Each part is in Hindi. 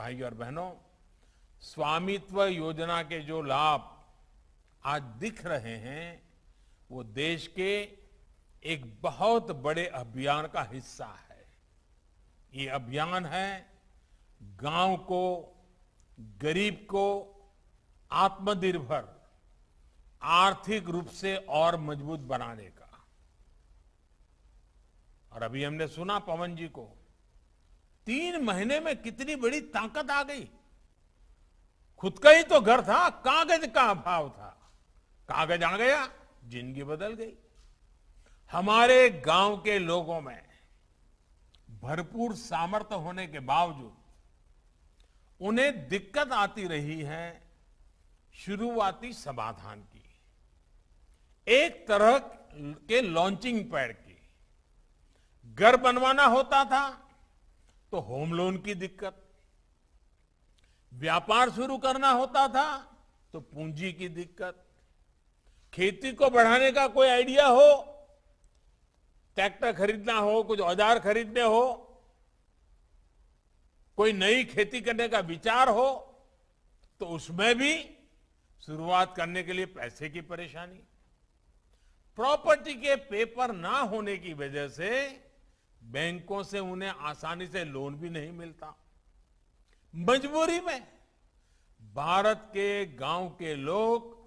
भाइयों और बहनों स्वामित्व योजना के जो लाभ आज दिख रहे हैं वो देश के एक बहुत बड़े अभियान का हिस्सा है ये अभियान है गांव को गरीब को आत्मनिर्भर आर्थिक रूप से और मजबूत बनाने का और अभी हमने सुना पवन जी को तीन महीने में कितनी बड़ी ताकत आ गई खुद का ही तो घर था कागज का अभाव था कागज आ गया जिंदगी बदल गई हमारे गांव के लोगों में भरपूर सामर्थ्य होने के बावजूद उन्हें दिक्कत आती रही है शुरुआती समाधान की एक तरह के लॉन्चिंग पैड की घर बनवाना होता था तो होम लोन की दिक्कत व्यापार शुरू करना होता था तो पूंजी की दिक्कत खेती को बढ़ाने का कोई आइडिया हो ट्रैक्टर खरीदना हो कुछ औजार खरीदने हो कोई नई खेती करने का विचार हो तो उसमें भी शुरुआत करने के लिए पैसे की परेशानी प्रॉपर्टी के पेपर ना होने की वजह से बैंकों से उन्हें आसानी से लोन भी नहीं मिलता मजबूरी में भारत के गांव के लोग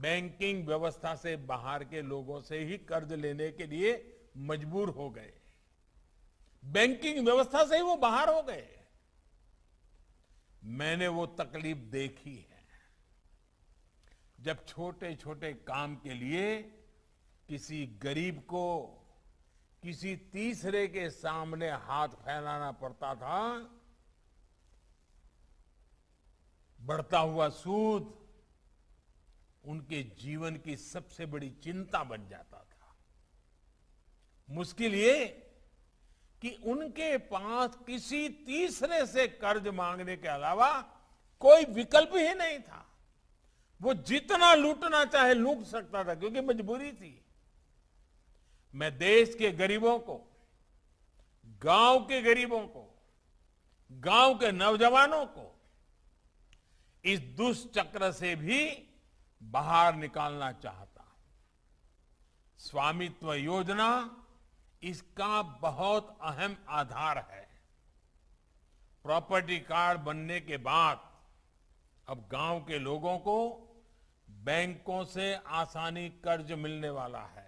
बैंकिंग व्यवस्था से बाहर के लोगों से ही कर्ज लेने के लिए मजबूर हो गए बैंकिंग व्यवस्था से ही वो बाहर हो गए मैंने वो तकलीफ देखी है जब छोटे छोटे काम के लिए किसी गरीब को किसी तीसरे के सामने हाथ फैलाना पड़ता था बढ़ता हुआ सूद उनके जीवन की सबसे बड़ी चिंता बन जाता था मुश्किल ये कि उनके पास किसी तीसरे से कर्ज मांगने के अलावा कोई विकल्प ही नहीं था वो जितना लूटना चाहे लूट सकता था क्योंकि मजबूरी थी मैं देश के गरीबों को गांव के गरीबों को गांव के नौजवानों को इस दुष्चक्र से भी बाहर निकालना चाहता हूं स्वामित्व योजना इसका बहुत अहम आधार है प्रॉपर्टी कार्ड बनने के बाद अब गांव के लोगों को बैंकों से आसानी कर्ज मिलने वाला है